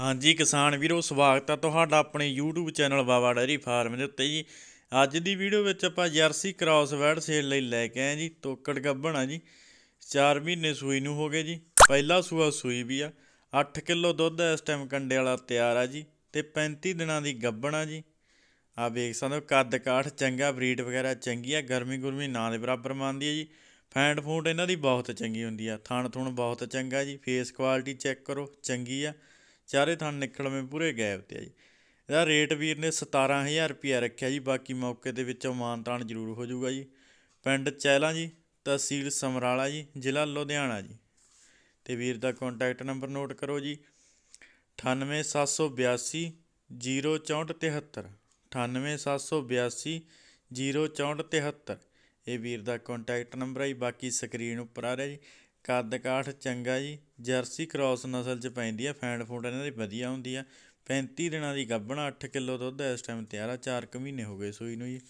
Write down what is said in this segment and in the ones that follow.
ਹਾਂਜੀ ਕਿਸਾਨ ਵੀਰੋ ਸਵਾਗਤ ਹੈ ਤੁਹਾਡਾ ਆਪਣੇ YouTube channel Baba dairy farm ਦੇ ਉੱਤੇ ਜੀ ਅੱਜ ਦੀ ਵੀਡੀਓ ਵਿੱਚ ਆਪਾਂ ਜਰਸੀ ਕ੍ਰਾਸ ਵੈਡ ਸੇਲ ਲਈ ਲੈ ਕੇ ਆਏ ਜੀ ਟੋਕੜ ਗੱਭਣ ਆ ਜੀ 4 ਮਹੀਨੇ ਸੂਈ ਨੂੰ ਹੋ ਗਏ ਜੀ ਪਹਿਲਾ ਸੂਆ ਸੂਈ ਵੀ ਆ 8 ਕਿਲੋ ਦੁੱਧ ਇਸ ਟਾਈਮ ਕੰਡੇ ਵਾਲਾ ਤਿਆਰ ਆ ਜੀ ਤੇ 35 ਦਿਨਾਂ ਦੀ ਗੱਭਣ ਆ ਜੀ ਆ ਵੇਖ ਸਕਦੇ ਹੋ ਕੱਦ ਕਾਠ ਚੰਗਾ ਬਰੀਡ ਵਗੈਰਾ ਚੰਗੀ ਆ ਗਰਮੀ ਗੁਰਮੀ ਨਾ ਦੇ ਬਰਾਬਰ ਮੰਨਦੀ ਆ ਜੀ ਫੈਂਟ ਫੂਟ ਇਹਨਾਂ ਦੀ ਬਹੁਤ ਚੰਗੀ ਹੁੰਦੀ ਆ ਥਣ ਥੁਣ ਬਹੁਤ ਚੰਗਾ ਜੀ ਫੇਸ ਕੁਆਲਿਟੀ ਚੈੱਕ ਕਰੋ ਚੰਗੀ ਆ ਚਾਰੇ ਥਣ ਨਿਕਲ ਮੇ ਪੂਰੇ ਗਾਇਬ ਤੇ ਆ ਜੀ ਇਹਦਾ ਰੇਟ ਵੀਰ ਨੇ 17000 ਰੁਪਿਆ ਰੱਖਿਆ ਜੀ ਬਾਕੀ ਮੌਕੇ ਦੇ ਵਿੱਚੋਂ ਮਾਨਤਾਨ ਜ਼ਰੂਰ ਹੋ ਜਾਊਗਾ ਜੀ ਪਿੰਡ ਚੈਲਾ ਜੀ ਤਹਿਸੀਲ ਸਮਰਾਲਾ ਜੀ ਜ਼ਿਲ੍ਹਾ ਲੁਧਿਆਣਾ ਜੀ ਤੇ ਵੀਰ ਦਾ ਕੰਟੈਕਟ ਨੰਬਰ ਨੋਟ ਕਰੋ ਜੀ 98782 06473 98782 06473 ਇਹ ਵੀਰ ਦਾ ਕੰਟੈਕਟ ਨੰਬਰ ਹੈ ਬਾਕੀ ਸਕਰੀਨ ਉੱਪਰ ਆ ਰਿਹਾ ਜੀ ਕੱਦ ਕਾਠ ਚੰਗਾ ਜੀ ਜਰਸੀ ਕ੍ਰਾਸ ਨਸਲ ਚ ਪੈਂਦੀ ਆ ਫੈਂਡ ਫੂਡ ਇਹਨਾਂ ਦੀ ਵਧੀਆ ਹੁੰਦੀ ਆ 35 ਦਿਨਾਂ ਦੀ ਗੱਭਣਾ 8 ਕਿਲੋ ਦੁੱਧ ਇਸ ਟਾਈਮ ਤਿਆਰ ਆ 4 ਕੁ ਮਹੀਨੇ ਹੋ ਗਏ ਸੂਈ ਨੂੰ ਜੀ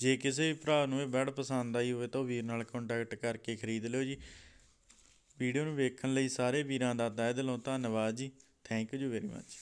ਜੇ ਕਿਸੇ ਭਰਾ ਨੂੰ ਇਹ ਬੈਡ ਪਸੰਦ ਆਈ ਹੋਵੇ ਤਾਂ ਵੀਰ ਨਾਲ ਕੰਟੈਕਟ ਕਰਕੇ ਖਰੀਦ ਲਿਓ ਜੀ ਵੀਡੀਓ ਨੂੰ ਵੇਖਣ ਲਈ ਸਾਰੇ ਵੀਰਾਂ ਦਾ ਤਹਿ ਦਿਲੋਂ ਧੰਨਵਾਦ ਜੀ ਥੈਂਕ ਯੂ ਵੈਰੀ ਮੱਚ